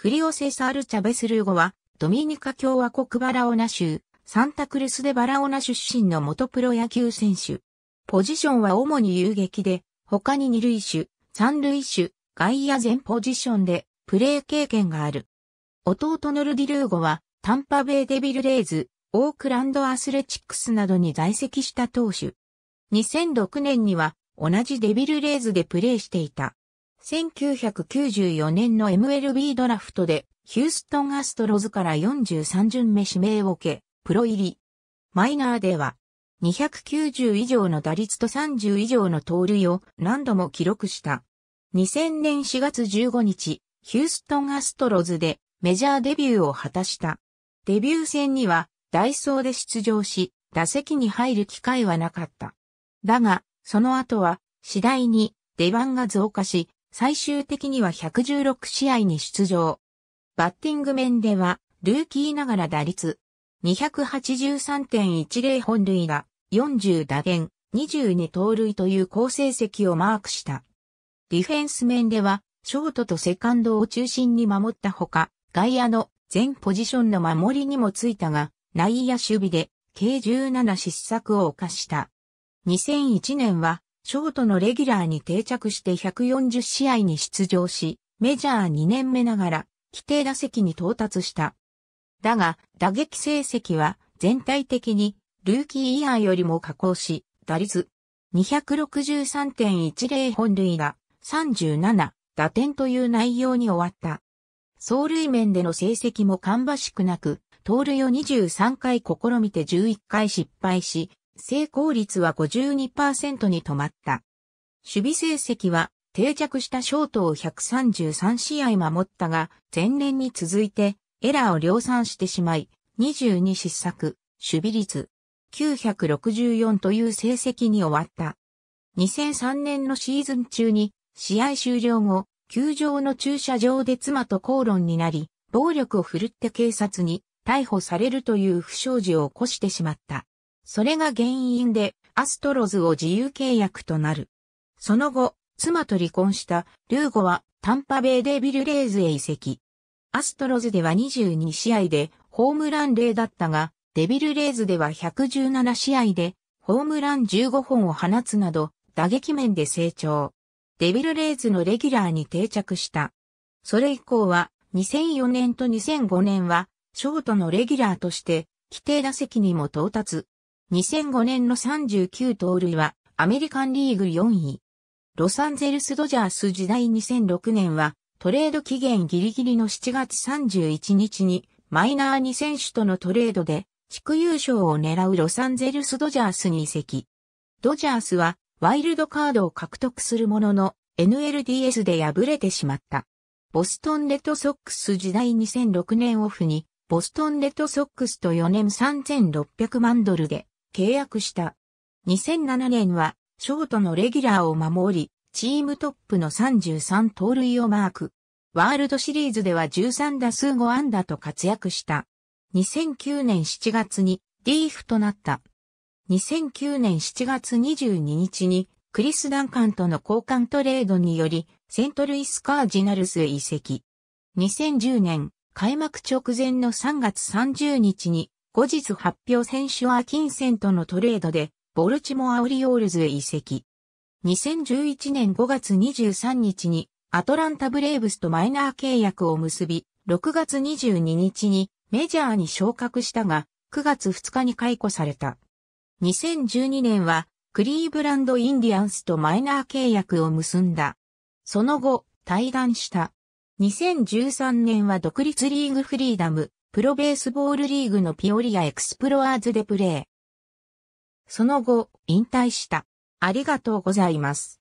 フリオセサール・チャベス・ルーゴは、ドミニカ共和国バラオナ州、サンタクルスでバラオナ出身の元プロ野球選手。ポジションは主に遊撃で、他に二塁手、三塁手、外野全ポジションで、プレー経験がある。弟のルディ・ルーゴは、タンパベイデビルレイズ、オークランドアスレチックスなどに在籍した投手。2006年には、同じデビルレイズでプレーしていた。1994年の MLB ドラフトで、ヒューストンアストロズから43巡目指名を受け、プロ入り。マイナーでは、290以上の打率と30以上の盗塁を何度も記録した。2000年4月15日、ヒューストンアストロズでメジャーデビューを果たした。デビュー戦にはダイソーで出場し、打席に入る機会はなかった。だが、その後は次第に出番が増加し、最終的には116試合に出場。バッティング面では、ルーキーながら打率283.10本塁打、40打点、22盗塁という好成績をマークした。ディフェンス面では、ショートとセカンドを中心に守ったほか、外野の全ポジションの守りにもついたが、内野守備で計17失策を犯した。2001年はショートのレギュラーに定着して140試合に出場し、メジャー2年目ながら、規定打席に到達した。だが、打撃成績は全体的にルーキーイヤーよりも下降し、打率263.10本塁打37打点という内容に終わった。走塁面での成績も芳しくなく、盗塁を23回試みて11回失敗し、成功率は52%に止まった。守備成績は定着したショートを133試合守ったが、前年に続いてエラーを量産してしまい、22失策、守備率964という成績に終わった。2003年のシーズン中に試合終了後、球場の駐車場で妻と口論になり、暴力を振るって警察に逮捕されるという不祥事を起こしてしまった。それが原因でアストロズを自由契約となる。その後、妻と離婚したルーゴはタンパベイデビルレーズへ移籍。アストロズでは22試合でホームラン0だったが、デビルレーズでは117試合でホームラン15本を放つなど打撃面で成長。デビルレーズのレギュラーに定着した。それ以降は2004年と2005年はショートのレギュラーとして規定打席にも到達。2005年の39盗塁はアメリカンリーグ4位。ロサンゼルスドジャース時代2006年はトレード期限ギリギリの7月31日にマイナー2選手とのトレードで地区優勝を狙うロサンゼルスドジャースに移籍。ドジャースはワイルドカードを獲得するものの NLDS で敗れてしまった。ボストンレッドソックス時代2006年オフにボストンレッドソックスと4年3600万ドルで契約した。2007年は、ショートのレギュラーを守り、チームトップの33盗塁をマーク。ワールドシリーズでは13打数5安打と活躍した。2009年7月にリーフとなった。2009年7月22日にクリス・ダンカンとの交換トレードによりセントルイス・カージナルスへ移籍。2010年開幕直前の3月30日に後日発表選手は金銭とのトレードで、ボルチモアオリオールズへ移籍。2011年5月23日に、アトランタブレーブスとマイナー契約を結び、6月22日にメジャーに昇格したが、9月2日に解雇された。2012年は、クリーブランド・インディアンスとマイナー契約を結んだ。その後、退団した。2013年は独立リーグフリーダム、プロベースボールリーグのピオリアエクスプロアーズでプレー。その後、引退した。ありがとうございます。